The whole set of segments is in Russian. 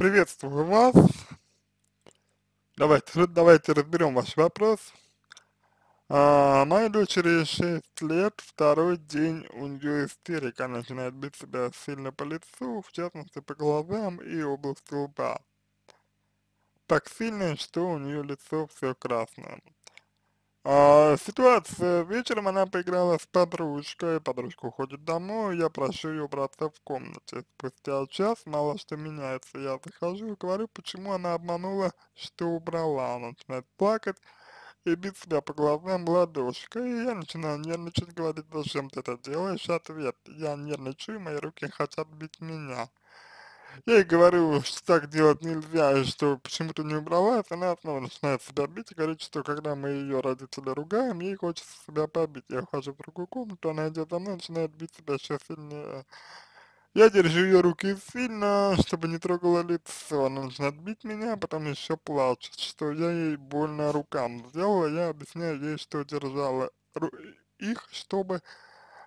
Приветствую вас. Давайте, ну, давайте разберем ваш вопрос. А, моей дочери 6 лет, второй день у нее истерика, она начинает бить себя сильно по лицу, в частности по глазам и области лба. Так сильно, что у нее лицо все красное. А, ситуация. Вечером она поиграла с подружкой, подружка уходит домой, я прошу ее убраться в комнате. Спустя час мало что меняется, я захожу и говорю, почему она обманула, что убрала. Она начинает плакать и бить себя по глазам ладошкой, и я начинаю нервничать, говорить, зачем ты это делаешь, ответ, я нервничаю, мои руки хотят бить меня. Я ей говорю, что так делать нельзя, и что почему то не убралась, она снова начинает себя бить и говорит, что когда мы ее родители ругаем, ей хочется себя побить. Я ухожу в другую комнату, она идет за мной, начинает бить себя еще сильнее. Я держу ее руки сильно, чтобы не трогала лицо. Она начинает бить меня, а потом еще плачет, что я ей больно рукам сделала. Я объясняю ей, что держала их, чтобы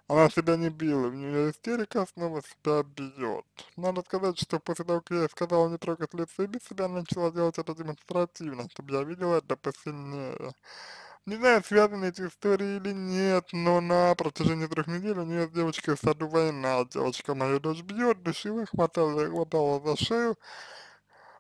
она себя не била, у нее истерика снова себя бьет. Надо сказать, что после того, как я сказала не трогать лицо и бить себя, она начала делать это демонстративно, чтобы я видела это посильнее. Не знаю, связаны эти истории или нет, но на протяжении трех недель у нее с девочкой в саду война. Девочка мою дочь бьет, душила, хватала, хватала за шею.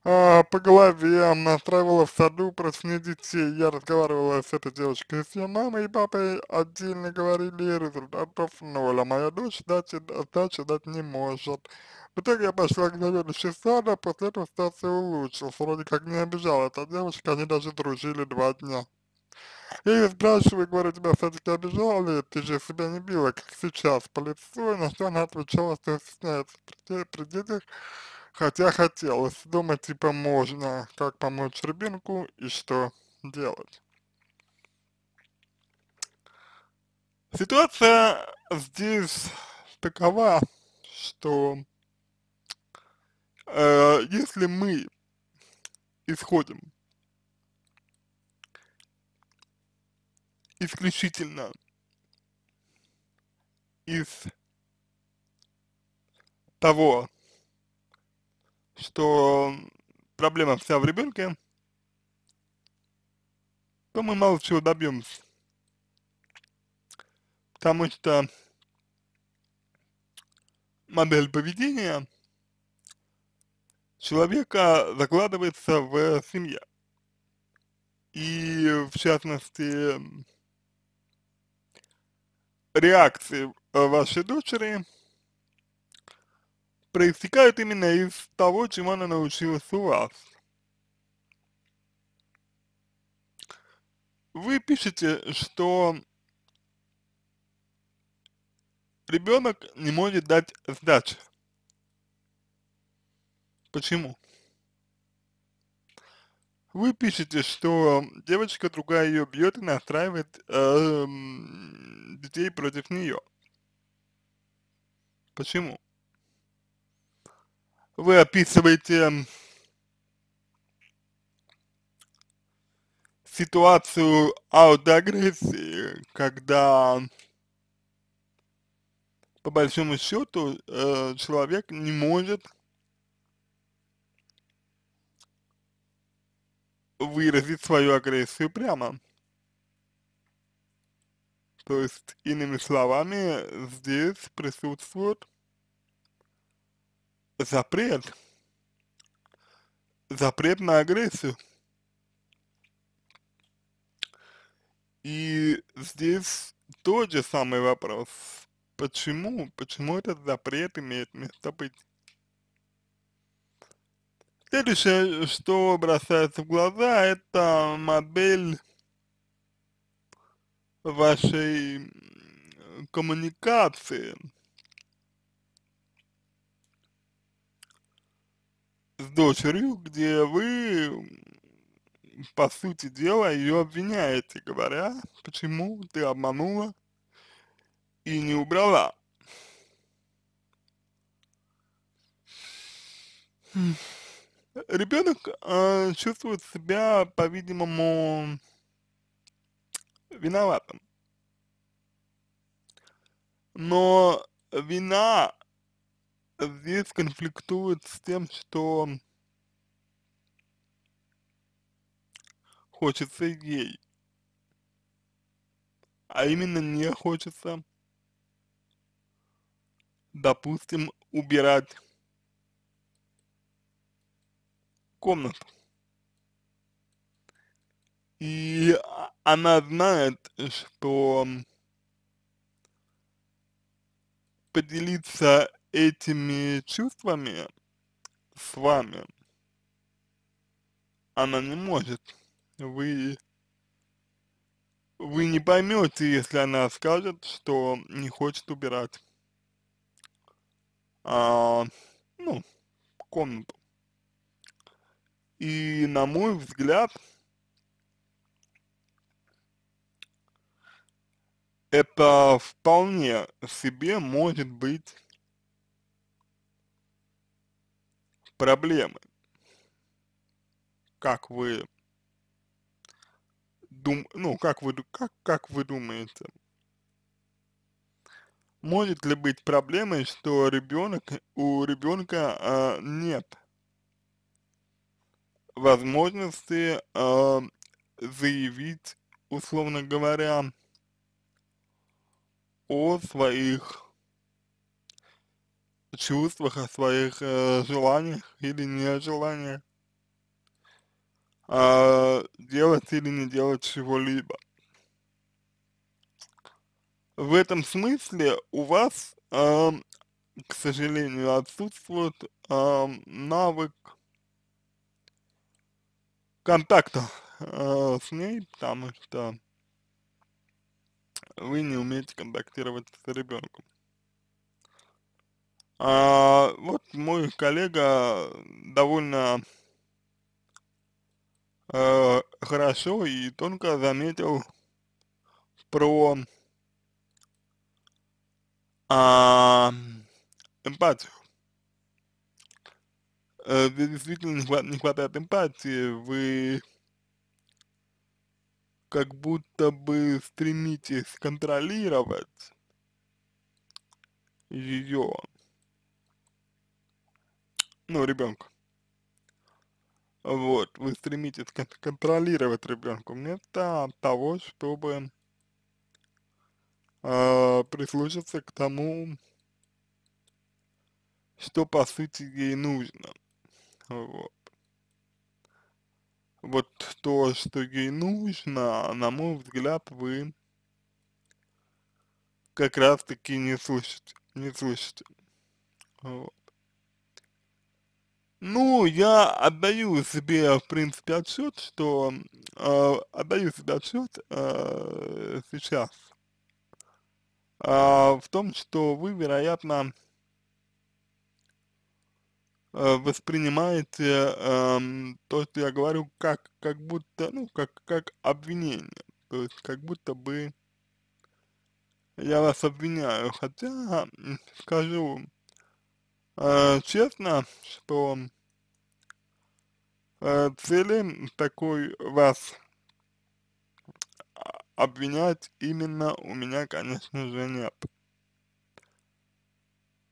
А, по голове, настраивала в саду против детей. Я разговаривала с этой девочкой, с ее мамой и папой отдельно говорили, результатов ноль, а моя дочь дать дачи дать не может. В итоге я пошла к заведующей сада, а после этого ситуация улучшилась, вроде как не обижала эта девочка, они даже дружили два дня. Я ее спрашиваю, говорю, тебя все-таки обижал ли? Ты же себя не била, как сейчас, по лицу, на что она отвечала, что стесняется при, при детях Хотя хотелось, думать типа можно, как помочь ребенку и что делать. Ситуация здесь такова, что э, если мы исходим исключительно из того, что проблема вся в ребенке, то мы мало всего добьемся. Потому что модель поведения человека закладывается в семье. И в частности реакции вашей дочери проистекают именно из того, чему она научилась у вас. Вы пишете, что ребенок не может дать сдачи. Почему? Вы пишете, что девочка другая ее бьет и настраивает э, детей против нее. Почему? вы описываете ситуацию аутоагрессии, когда по большому счету э, человек не может выразить свою агрессию прямо. То есть, иными словами, здесь присутствует запрет, запрет на агрессию. И здесь тот же самый вопрос. Почему? Почему этот запрет имеет место быть? Следующее, что бросается в глаза, это модель вашей коммуникации. с дочерью, где вы, по сути дела, ее обвиняете, говоря, почему ты обманула и не убрала. Ребенок э, чувствует себя, по-видимому, виноватым. Но вина здесь конфликтует с тем, что хочется ей. А именно не хочется, допустим, убирать комнату. И она знает, что поделиться этими чувствами с вами, она не может. Вы, вы не поймете, если она скажет, что не хочет убирать, а, ну, комнату. И на мой взгляд, это вполне себе может быть проблемы. Как вы дум, ну, как вы, как, как вы думаете, может ли быть проблемой, что ребенок, у ребенка э, нет возможности э, заявить, условно говоря, о своих чувствах, о своих э, желаниях или нежеланиях э, делать или не делать чего-либо. В этом смысле у вас, э, к сожалению, отсутствует э, навык контакта э, с ней, потому что вы не умеете контактировать с ребенком. А, вот мой коллега довольно э, хорошо и тонко заметил про а, эмпатию. Э, действительно не хватает эмпатии, вы как будто бы стремитесь контролировать ее ну, ребенку. Вот, вы стремитесь контролировать ребенку вместо того, чтобы э, прислушаться к тому, что по сути ей нужно. Вот. Вот то, что ей нужно, на мой взгляд, вы как раз таки не слышите. Не слышите. Вот. Ну, я отдаю себе, в принципе, отчет, что э, отдаю себе отчет э, сейчас э, в том, что вы, вероятно, э, воспринимаете э, то, что я говорю, как как будто, ну, как как обвинение, то есть как будто бы я вас обвиняю, хотя скажу э, честно, что э, цели такой вас обвинять именно у меня, конечно же, нет.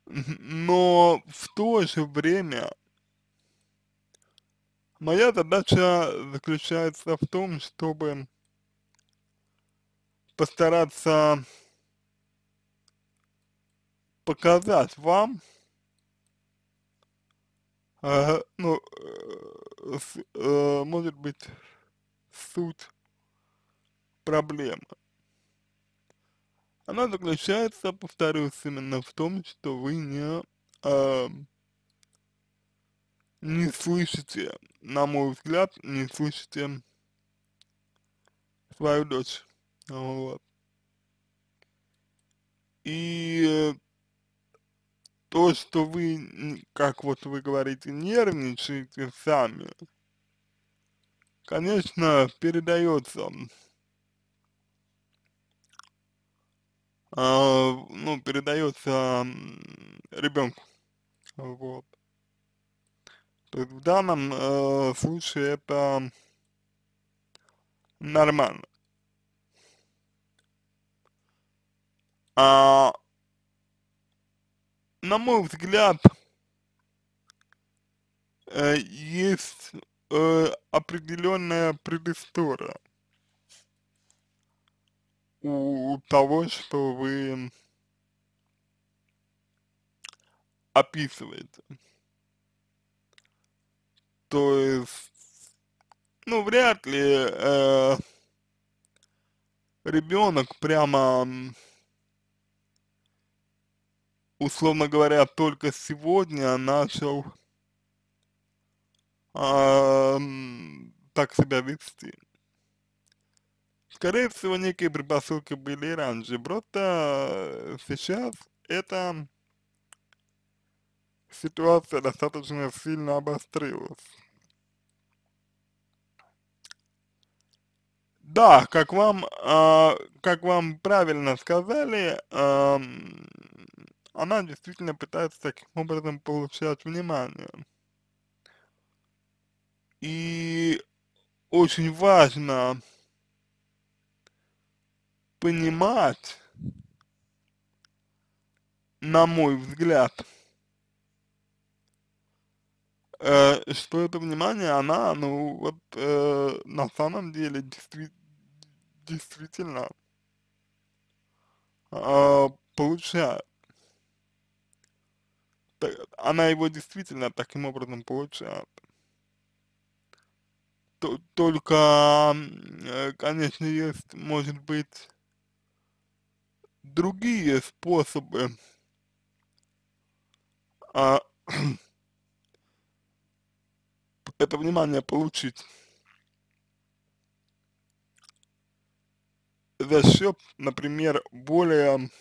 Но в то же время моя задача заключается в том, чтобы постараться показать вам, Ага, ну, э, с, э, может быть, суть проблемы. Она заключается, повторюсь, именно в том, что вы не, э, не слышите, на мой взгляд, не слышите свою дочь. Вот. И э, то, что вы, как вот вы говорите, нервничаете сами, конечно, передается, э, а, ну, передается ребенку, вот. То есть в данном э, случае это нормально. А на мой взгляд, э, есть э, определенная предыстория у того, что вы описываете. То есть, ну, вряд ли э, ребенок прямо условно говоря, только сегодня начал а, так себя вести. Скорее всего, некие предпосылки были раньше, просто э, сейчас эта ситуация достаточно сильно обострилась. Да, как вам, э, как вам правильно сказали, она действительно пытается таким образом получать внимание. И очень важно понимать, на мой взгляд, э, что это внимание, она, ну, вот, э, на самом деле, действи действительно э, получает она его действительно таким образом получает. Только, э, конечно, есть, может быть, другие способы а, это внимание получить за счет, например, более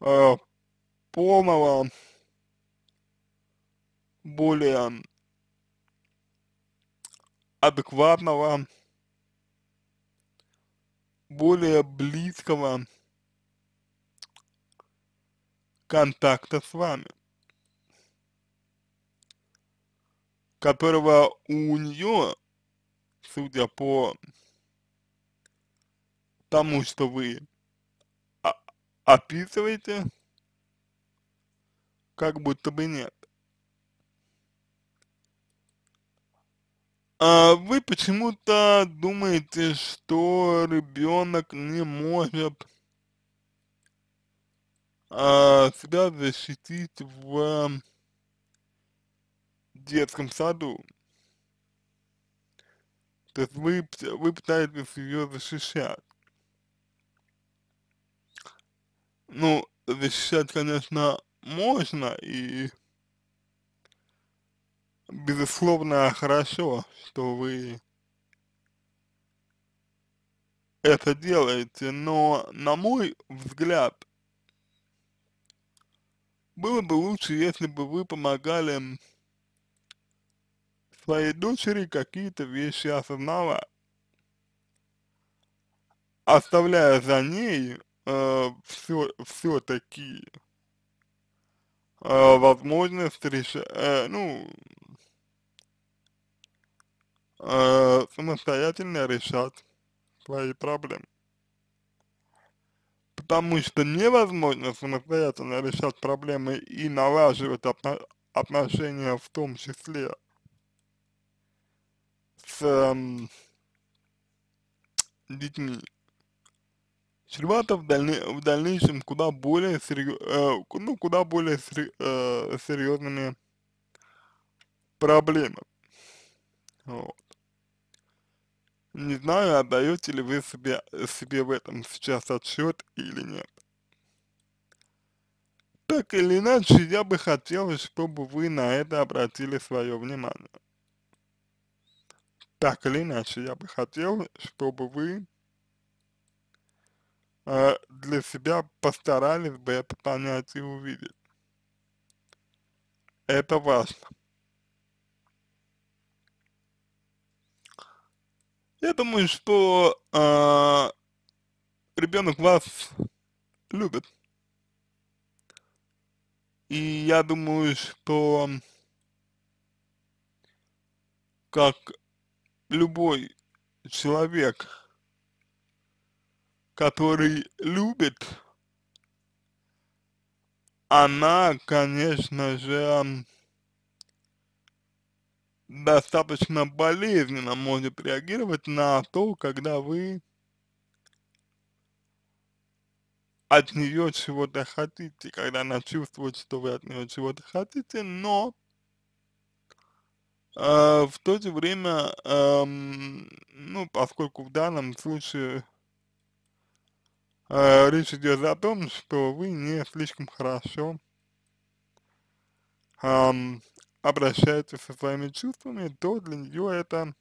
э, полного, более адекватного, более близкого контакта с вами, которого у нее, судя по тому, что вы описываете, как будто бы нет. А вы почему-то думаете, что ребенок не может а, себя защитить в эм, детском саду. То есть вы, вы пытаетесь ее защищать. Ну, защищать, конечно, можно и безусловно хорошо, что вы это делаете, но на мой взгляд было бы лучше, если бы вы помогали своей дочери какие-то вещи осознавать, оставляя за ней э, все, все такие э, возможность решать, э, ну, э, самостоятельно решать свои проблемы. Потому что невозможно самостоятельно решать проблемы и налаживать отно отношения в том числе с э, детьми чревато в, дальне, в дальнейшем куда более, серьё, э, ну, куда более сер, э, серьезными проблемами. Вот. Не знаю, отдаете ли вы себе, себе в этом сейчас отчет или нет. Так или иначе, я бы хотел, чтобы вы на это обратили свое внимание. Так или иначе, я бы хотел, чтобы вы э, для себя постарались бы это понять и увидеть. Это важно. Я думаю, что э, ребенок вас любит. И я думаю, что как любой человек, который любит, она, конечно же, достаточно болезненно может реагировать на то, когда вы от нее чего-то хотите, когда она чувствует, что вы от нее чего-то хотите, но э, в то же время, э, ну, поскольку в данном случае а, речь идет о том, что вы не слишком хорошо э, обращаетесь со своими чувствами, то для нее это,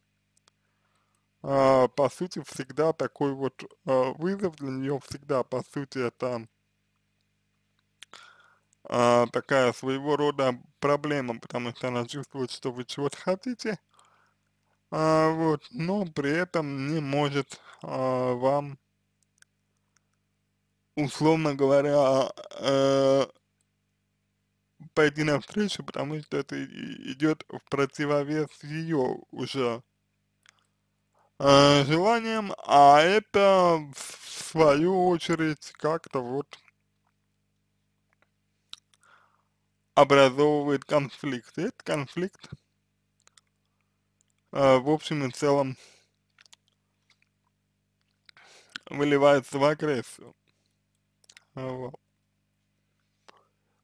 э, по сути, всегда такой вот э, вызов, для нее всегда, по сути, это э, такая своего рода проблема, потому что она чувствует, что вы чего-то хотите, а, вот, но при этом не может а, вам условно говоря, э, пойти навстречу, потому что это идет в противовес ее уже э, желаниям, а это в свою очередь как-то вот образовывает конфликт. И этот конфликт э, в общем и целом выливается в агрессию.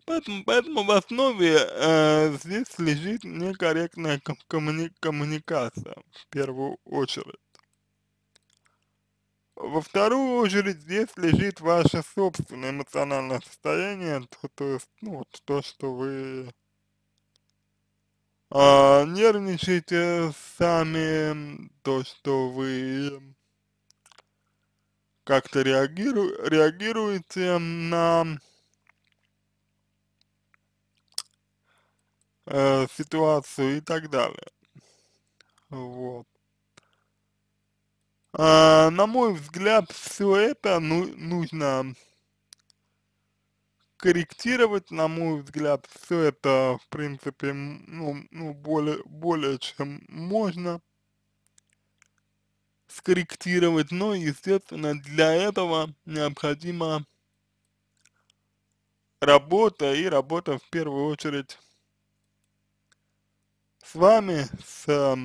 Поэтому, поэтому в основе э, здесь лежит некорректная ком коммуни коммуникация, в первую очередь. Во вторую очередь здесь лежит ваше собственное эмоциональное состояние, то, то есть, ну, вот то, что вы э, нервничаете сами, то, что вы как-то реагиру, реагируете эм, на э, ситуацию и так далее. Вот. А, на мой взгляд, все это ну, нужно корректировать, на мой взгляд, все это, в принципе, ну, ну более, более чем можно скорректировать, но, естественно, для этого необходима работа и работа в первую очередь с вами, с э,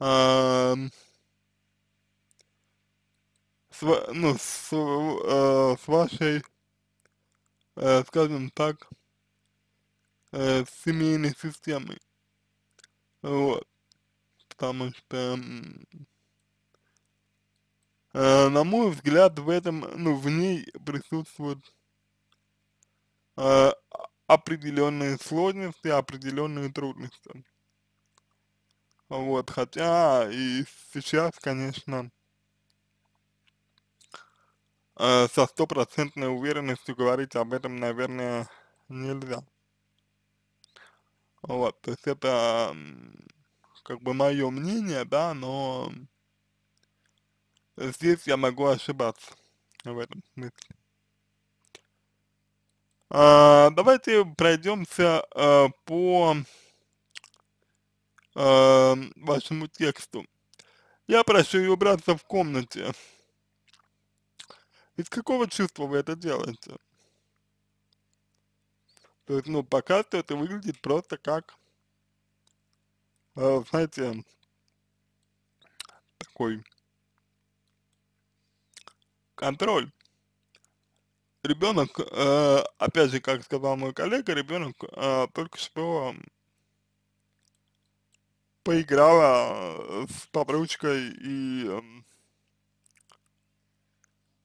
э, с, ну, с, э, с вашей, э, скажем так, э, семейной системой. Вот потому что, э, на мой взгляд, в этом, ну, в ней присутствуют э, определенные сложности, определенные трудности. Вот, хотя и сейчас, конечно, э, со стопроцентной уверенностью говорить об этом, наверное, нельзя. Вот, то есть это как бы мое мнение, да, но здесь я могу ошибаться в этом смысле. А, давайте пройдемся а, по а, вашему тексту. Я прошу ее убраться в комнате. Из какого чувства вы это делаете? То есть, ну, пока что это выглядит просто как Э, знаете, такой контроль. Ребенок, э, опять же, как сказал мой коллега, ребенок э, только что поиграла с подручкой и,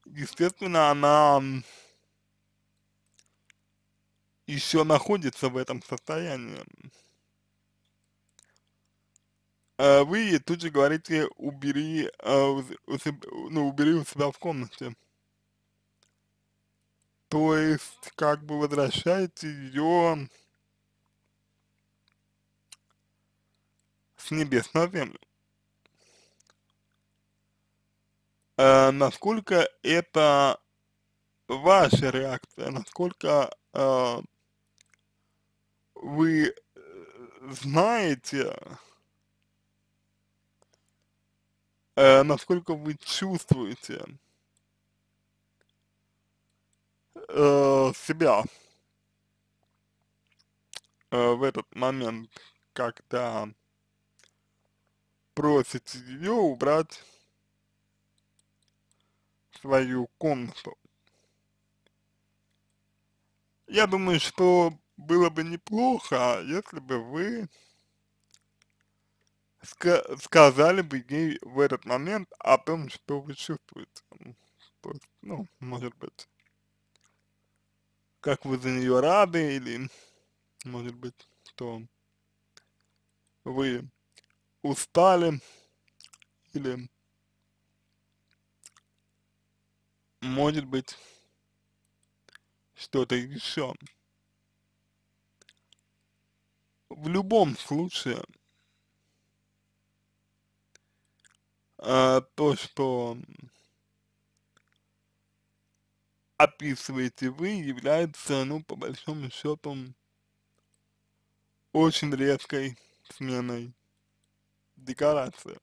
естественно, она еще находится в этом состоянии. А, вы тут же говорите убери, а, ну, убери у себя в комнате. То есть, как бы возвращаете ее с небес на землю. Э, насколько это ваша реакция, насколько э, вы знаете, э, насколько вы чувствуете э, себя э, в этот момент, когда просите ее убрать свою комнату. Я думаю, что было бы неплохо, если бы вы ска сказали бы ей в этот момент о том, что вы чувствуете. То есть, ну, может быть, как вы за нее рады, или, может быть, что вы устали, или, может быть, что-то еще. В любом случае, А, то, что описываете вы, является, ну, по большому счету, очень резкой сменой декорации.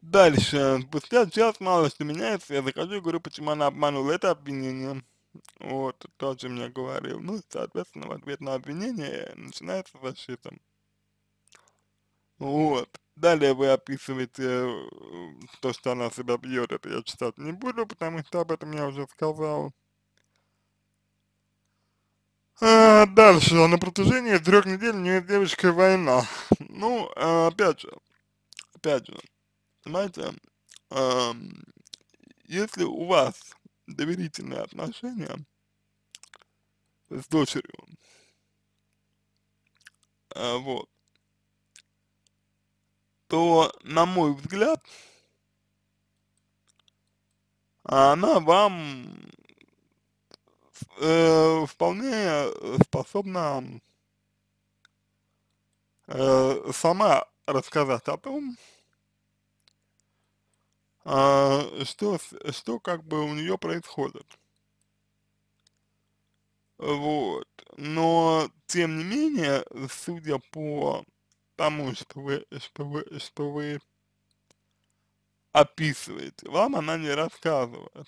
Дальше, спустя час мало что меняется, я захожу и говорю, почему она обманула это обвинение. Вот, тот, тоже мне говорил. Ну, соответственно, в ответ на обвинение начинается защита. Вот. Далее вы описываете э, то, что она себя бьет, это я читать не буду, потому что об этом я уже сказал. А, дальше. На протяжении трех недель у нее с девочкой война. Ну, а, опять же, опять же, понимаете, а, если у вас доверительные отношения с дочерью, а, вот, то, на мой взгляд, она вам э, вполне способна э, сама рассказать о том, э, что, что как бы у нее происходит. Вот. Но, тем не менее, судя по тому, что вы, что вы, что вы описываете. Вам она не рассказывает.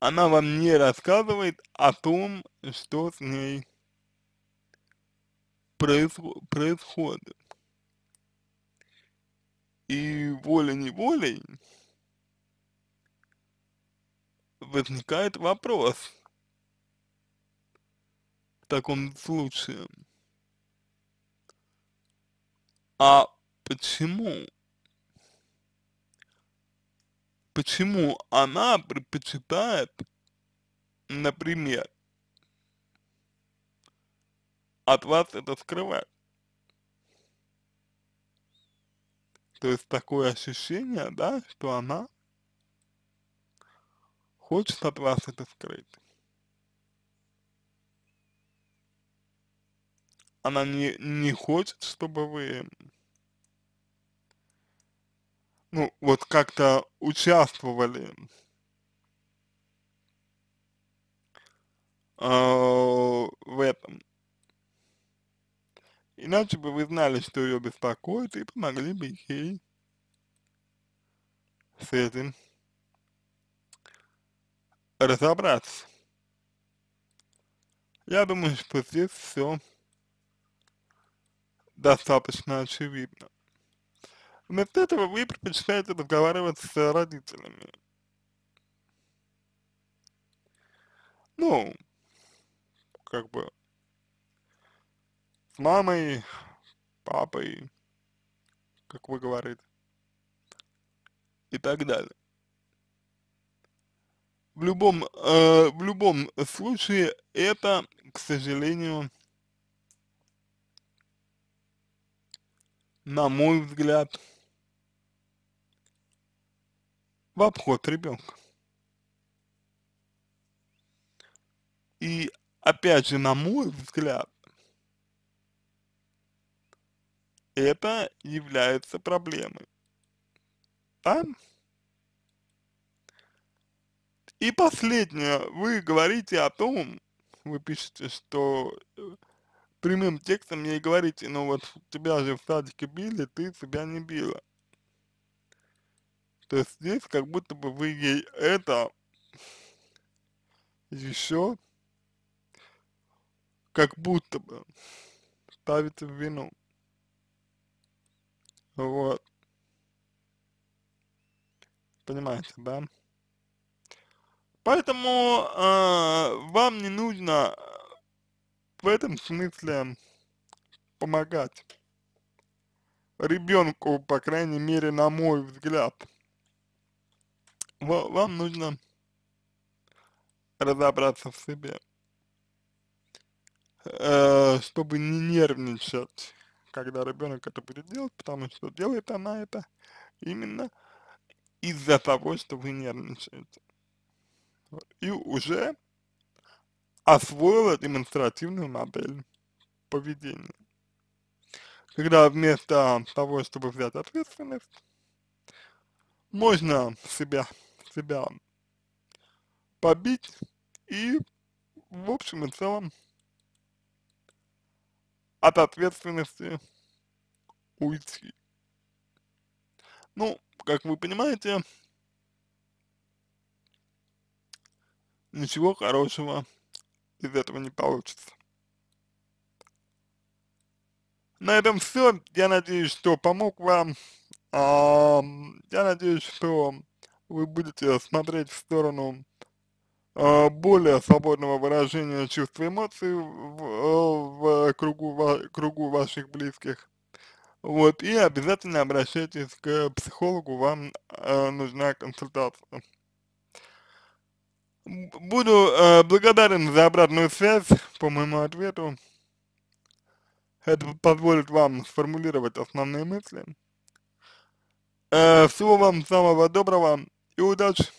Она вам не рассказывает о том, что с ней происходит. И волей-неволей возникает вопрос в таком случае. А почему почему она предпочитает, например, от вас это скрывать? То есть такое ощущение, да, что она хочет от вас это скрыть. она не, не хочет, чтобы вы, ну, вот как-то участвовали э, в этом. Иначе бы вы знали, что ее беспокоит, и помогли бы ей с этим разобраться. Я думаю, что здесь все достаточно очевидно. Вместо этого вы предпочитаете разговаривать с родителями. Ну, как бы, с мамой, папой, как вы говорите, и так далее. В любом, э, в любом случае, это, к сожалению, на мой взгляд, в обход ребенка. И опять же, на мой взгляд, это является проблемой. Да? И последнее, вы говорите о том, вы пишете, что э, прямым текстом ей говорите, ну вот тебя же в садике били, ты себя не била. То есть здесь как будто бы вы ей это еще как будто бы ставите в вину. Вот. Понимаете, да? Поэтому э, вам не нужно в этом смысле помогать ребенку, по крайней мере, на мой взгляд. вам нужно разобраться в себе, э, чтобы не нервничать, когда ребенок это будет делать, потому что делает она это именно из-за того, что вы нервничаете. И уже освоила демонстративную модель поведения. Когда вместо того, чтобы взять ответственность, можно себя, себя побить и в общем и целом от ответственности уйти. Ну, как вы понимаете, ничего хорошего из этого не получится. На этом все. Я надеюсь, что помог вам. А, я надеюсь, что вы будете смотреть в сторону а, более свободного выражения чувств и эмоций в, в, в кругу, в кругу ваших близких. Вот, и обязательно обращайтесь к психологу, вам э, нужна консультация. Буду э, благодарен за обратную связь по моему ответу. Это позволит вам сформулировать основные мысли. Э, всего вам самого доброго и удачи!